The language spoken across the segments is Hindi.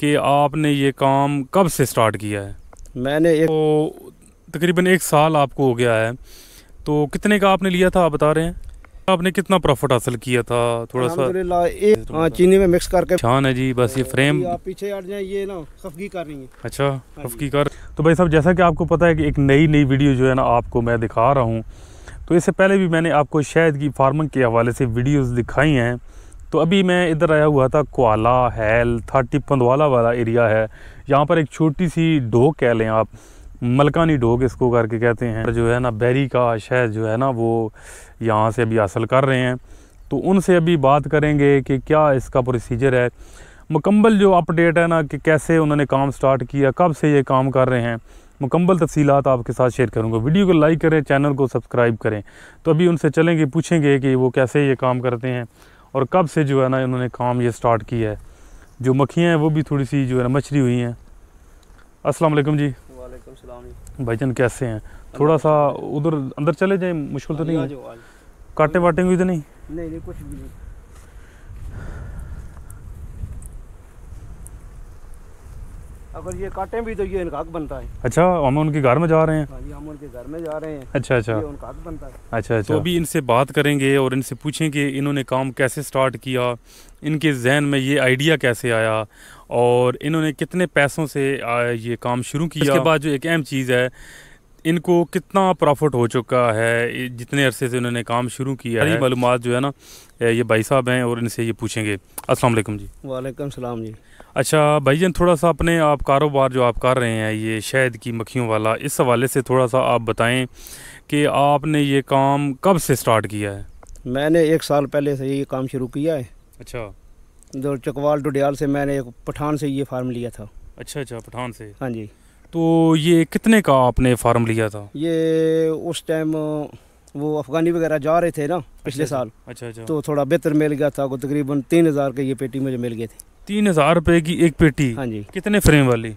कि आपने ये काम कब से स्टार्ट किया है मैंने एक तो तकरीबन एक साल आपको हो गया है तो कितने का आपने लिया था आप बता रहे हैं आपने कितना प्रॉफिट हासिल किया था थोड़ा सा एक हाँ, चीनी में मिक्स करके छान है जी बस ये फ्रेम पीछे हट जाए ये ना खफगी कर रही है अच्छा हाँ खफगी कर तो भाई साहब जैसा कि आपको पता है कि एक नई नई वीडियो जो है ना आपको मैं दिखा रहा हूँ तो इससे पहले भी मैंने आपको शायद की फार्मिंग के हवाले से वीडियोस दिखाई हैं तो अभी मैं इधर आया हुआ था कोला हैल थर्टी पंदवाला वाला एरिया है यहाँ पर एक छोटी सी डोक कह लें आप मलकानी डोक इसको करके कहते हैं जो है ना बैरी का शहर जो है ना वो यहाँ से अभी हासिल कर रहे हैं तो उनसे अभी बात करेंगे कि क्या इसका प्रोसीजर है मुकम्मल जो अपडेट है ना कि कैसे उन्होंने काम स्टार्ट किया कब से ये काम कर रहे हैं मुकम्मल तफसीत आपके साथ शेयर करूँगा वीडियो को लाइक करें चैनल को सब्सक्राइब करें तो अभी उनसे चलेंगे पूछेंगे कि वो कैसे ये काम करते हैं और कब से जो है ना इन्होंने काम ये स्टार्ट किया है जो मक्खियाँ हैं वो भी थोड़ी सी जो है ना मछली हुई हैं अस्सलाम वालेकुम जी वालेकुम सलाम जान कैसे हैं थोड़ा सा उधर अंदर चले जाए मुश्किल तो नहीं काटे वाटे हुई तो नहीं नहीं नहीं कुछ भी नहीं अगर ये काटे भी तो ये इनका हक बनता है अच्छा हम उनके घर में जा रहे हैं हाँ हम उनके घर में जा रहे हैं अच्छा अच्छा ये उनका हक बनता है अच्छा अच्छा तो अभी इनसे बात करेंगे और इनसे पूछेंगे इन्होंने काम कैसे स्टार्ट किया इनके जहन में ये आइडिया कैसे आया और इन्होंने कितने पैसों से ये काम शुरू किया इसके बाद जो एक अहम चीज़ है इनको कितना प्रॉफिट हो चुका है जितने अरसे से उन्होंने काम शुरू किया है मालूम जो है ना ये भाई साहब हैं और इनसे ये पूछेंगे अस्सलाम वालेकुम जी वालेकुम सलाम जी अच्छा जान थोड़ा सा अपने आप कारोबार जो आप कर रहे हैं ये शहद की मक्खियों वाला इस हवाले से थोड़ा सा आप बताएं कि आपने ये काम कब से स्टार्ट किया है मैंने एक साल पहले से ये काम शुरू किया है अच्छा जो चकवाल डुडियाल से मैंने एक पठान से ये फार्म लिया था अच्छा अच्छा पठान से हाँ जी तो ये कितने का आपने फार्म लिया था ये उस टाइम वो अफगानी वगैरह जा रहे थे ना पिछले अच्छा, साल अच्छा अच्छा तो थोड़ा बेहतर मिल गया था तकरीबन तीन हज़ार के ये पेटी मुझे मिल गए थे तीन हज़ार रुपए की एक पेटी हाँ जी कितने फ्रेम वाली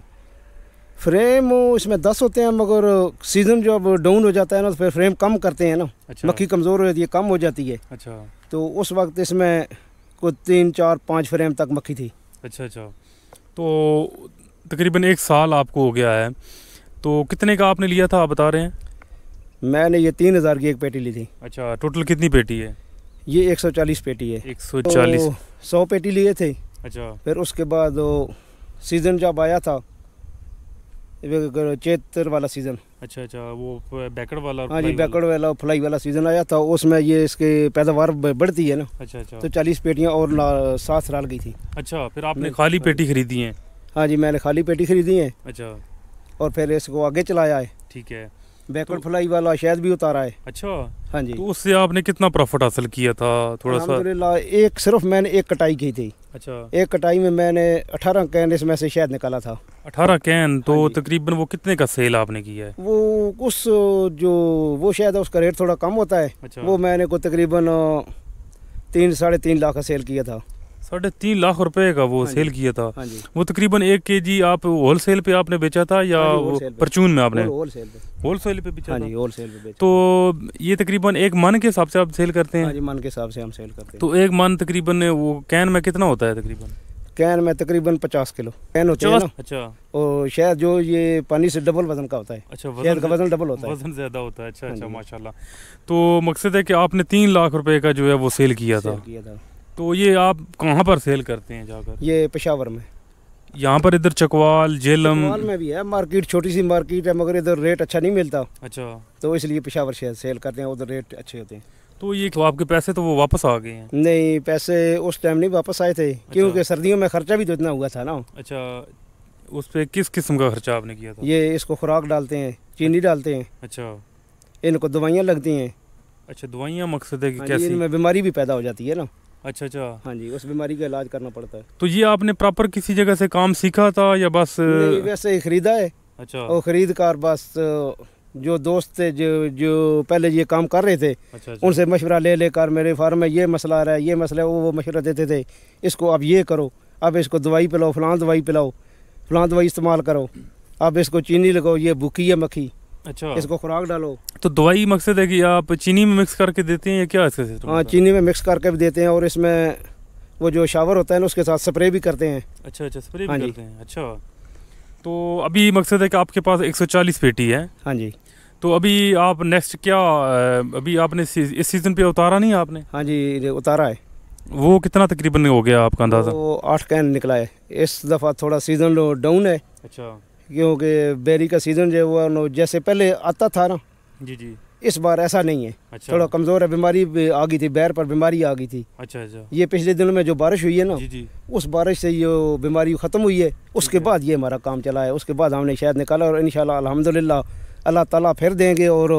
फ्रेम इसमें दस होते हैं मगर सीज़न जो अब डाउन हो जाता है ना तो फिर फ्रेम कम करते हैं ना अच्छा। मक्खी कमज़ोर हो जाती है कम हो जाती है अच्छा तो उस वक्त इसमें कुछ तीन चार पाँच फ्रेम तक मक्खी थी अच्छा अच्छा तो तकरीबन एक साल आपको हो गया है तो कितने का आपने लिया था आप बता रहे हैं मैंने ये तीन हज़ार की एक पेटी ली थी अच्छा टोटल कितनी पेटी है ये एक सौ चालीस पेटी है एक सौ चालीस तो सौ पेटी लिए थे अच्छा फिर उसके बाद सीज़न जब आया था चेतर वाला सीज़न अच्छा अच्छा वो बैकड़ वाला हाँ जी बैकड़ वाला फ्लाई वाला सीज़न आया था उसमें ये इसके पैदावार बढ़ती है ना अच्छा अच्छा तो चालीस पेटियाँ और साथ डाल गई थी अच्छा फिर आपने हाँ खाली पेटी खरीदी हैं हाँ जी मैंने खाली पेटी खरीदी है अच्छा और फिर इसको आगे चलाया है ठीक है बैकवर्ड तो, फ्लाई वाला शायद भी उतारा है अच्छा हाँ जी तो उससे आपने कितना प्रॉफिट हासिल किया था थोड़ा सा एक सिर्फ मैंने एक कटाई की थी अच्छा एक कटाई में मैंने अठारह कैन इसमें से शायद निकाला था अठारह कैन तो हाँ तकरीबन वो कितने का सेल आपने किया है वो उस जो वो शायद उसका रेट थोड़ा कम होता है अच्छा। वो मैंने को तकरीबन तीन साढ़े तीन लाख का सेल किया था साढ़े तीन लाख रुपए का वो हाँ सेल किया था हाँ वो तकरीबन एक के जी आप होल सेल पे आपने बेचा था या हाँ परचून में आपने होल सेल पे बेचा हाँ जी होल सेल पे बेचा तो ये तकरीबन एक मन के हिसाब से आप सेल करते हैं हाँ जी मन के हिसाब से हम सेल करते हैं तो एक मन तकरीबन वो कैन में कितना होता है तकरीबन कैन में तकरीबन पचास किलो कैन होते हैं अच्छा और शायद जो ये पानी से डबल वजन का होता है अच्छा वजन का वजन डबल होता है वजन ज्यादा होता है अच्छा हाँ अच्छा माशाल्लाह तो मकसद है कि आपने तीन लाख रुपए का जो है वो सेल किया था किया था तो ये आप कहाँ पर सेल करते हैं जाकर ये पेशावर में यहाँ पर इधर चकवाल जेलम चकवाल में भी है मार्केट छोटी सी मार्केट है मगर इधर रेट अच्छा नहीं मिलता अच्छा तो इसलिए पेशावर शहर सेल करते हैं उधर रेट अच्छे होते हैं तो ये तो आपके पैसे तो वो वापस आ गए हैं नहीं पैसे उस टाइम नहीं वापस आए थे अच्छा। क्योंकि सर्दियों में खर्चा भी तो इतना हुआ था ना अच्छा उस पर किस किस्म का खर्चा आपने किया था ये इसको खुराक डालते हैं चीनी अच्छा। डालते हैं अच्छा इनको दवाइयाँ लगती हैं अच्छा दवाइयाँ मकसद है कि हाँ कैसे इनमें बीमारी भी पैदा हो जाती है ना अच्छा अच्छा हाँ जी उस बीमारी का इलाज करना पड़ता है तो ये आपने प्रॉपर किसी जगह से काम सीखा था या बस वैसे ही खरीदा है अच्छा और खरीद कर बस जो दोस्त थे जो जो पहले ये काम कर रहे थे अच्छा, अच्छा। उनसे मशवरा ले लेकर मेरे फार्म में ये मसला आ रहा है ये मसला वो वो मशवरा देते थे इसको अब ये करो अब इसको दवाई पिलाओ फलां दवाई पिलाओ फलां दवाई इस्तेमाल करो अब इसको चीनी लगाओ ये भूखी है मक्खी अच्छा इसको खुराक डालो तो दवाई मकसद है कि आप चीनी में मिक्स करके देते हैं या क्या इसका हाँ चीनी में मिक्स करके भी देते हैं और इसमें वो जो शावर होता है ना उसके साथ स्प्रे भी करते हैं अच्छा अच्छा स्प्रे हाँ भी करते हैं अच्छा तो अभी मकसद है कि आपके पास 140 पेटी है हाँ जी तो अभी आप नेक्स्ट क्या अभी आपने इस सीज़न पे उतारा नहीं आपने हाँ जी उतारा है वो कितना तकरीबन हो गया आपका अंदाज़ा वो आठ कैन निकला है इस दफ़ा थोड़ा सीज़न डाउन है अच्छा क्योंकि बेरी का सीज़न जो हुआ जैसे पहले आता था ना जी जी इस बार ऐसा नहीं है अच्छा। थोड़ा कमज़ोर है बीमारी आ गई थी बैर पर बीमारी आ गई थी अच्छा अच्छा ये पिछले दिनों में जो बारिश हुई है ना जी जी। उस बारिश से ये बीमारी ख़त्म हुई है उसके बाद ये हमारा काम चला है उसके बाद हमने शायद निकाला और इन अलहमदिल्ला अल्लाह ताला फिर देंगे और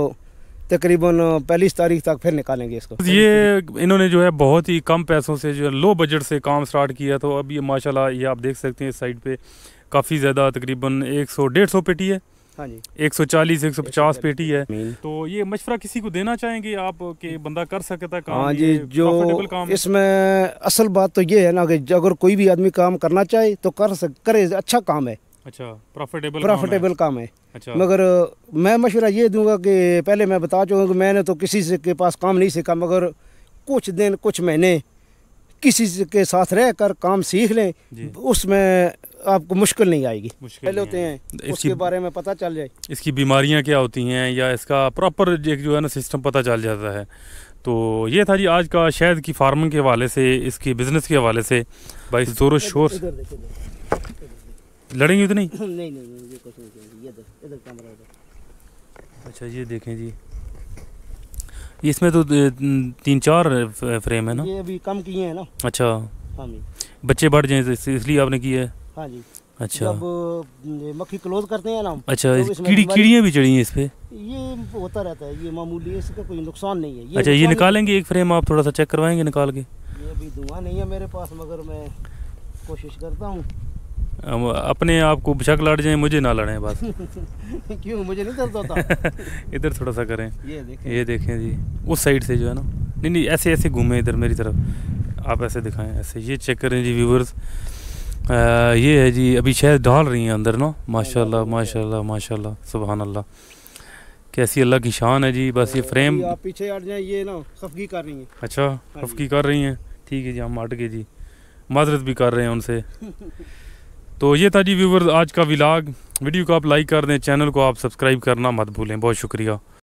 तकरीबन पहली तारीख तक फिर निकालेंगे इसको तो ये इन्होंने जो है बहुत ही कम पैसों से जो है लो बजट से काम स्टार्ट किया तो अब ये माशाल्लाह ये आप देख सकते हैं इस साइड पे काफ़ी ज़्यादा तकरीबन एक सौ डेढ़ सौ पेटी है हाँ जी एक सौ चालीस एक सौ पचास पेटी है तो ये मशवरा किसी को देना चाहेंगे आप कि बंदा कर सकता काम हाँ जी जो इसमें असल बात तो ये है ना कि अगर कोई भी आदमी काम करना चाहे तो कर सक करे अच्छा काम है अच्छा प्रॉफिटेबल प्रॉफिटेबल काम है, काम है। अच्छा। मगर मैं मशवरा ये दूंगा कि पहले मैं बता चुका कि मैंने तो किसी से के पास काम नहीं सीखा मगर कुछ दिन कुछ महीने किसी के साथ रह कर काम सीख लें उसमें आपको मुश्किल नहीं आएगी मुश्किल होते हैं इसके बारे में पता चल जाए इसकी बीमारियाँ क्या होती हैं या इसका प्रॉपर एक जो है ना सिस्टम पता चल जाता है तो ये था जी आज का शहद की फार्मिंग के हवाले से इसकी बिज़नेस के हवाले से भाई जोर शोर लड़ेंगे तो नहीं नहीं अच्छा ये देखें जी इसमें तो तीन चार फ्रेम है ना ये अभी कम किए हैं ना अच्छा हाँ बच्चे बढ़ जाए इसलिए आपने किया है हाँ जी अच्छा जब मक्खी क्लोज करते हैं ना अच्छा तो कीड़ी कीड़ियाँ भी चढ़ी हैं इस पे ये होता रहता है ये मामूली है इसका कोई नुकसान नहीं है ये अच्छा ये निकालेंगे एक फ्रेम आप थोड़ा सा चेक करवाएंगे निकाल के ये अभी धुआं नहीं है मेरे पास मगर मैं कोशिश करता हूँ अपने आप को बिछक लड़ जाए मुझे ना लड़े बस क्यों मुझे नहीं दर्द होता इधर थोड़ा सा करें ये देखें ये देखें जी उस साइड से जो है ना नहीं नहीं ऐसे ऐसे घूमें इधर मेरी तरफ आप ऐसे दिखाएं ऐसे ये चेक करें जी व्यूवर्स ये है जी अभी शायद ढाल रही हैं अंदर ना माशाल्लाह माशाल्लाह माशाल्लाह सुबहान अल्लाह कैसी अल्लाह की शान है जी बस ये फ्रेम आप पीछे हट जाए ये ना खफगी कर रही हैं अच्छा हाँ खफगी कर रही हैं ठीक है जी हम हट गए जी मदरत भी कर रहे हैं उनसे तो ये था जी व्यूवर आज का विलाग वीडियो को आप लाइक कर दें चैनल को आप सब्सक्राइब करना मत भूलें बहुत शुक्रिया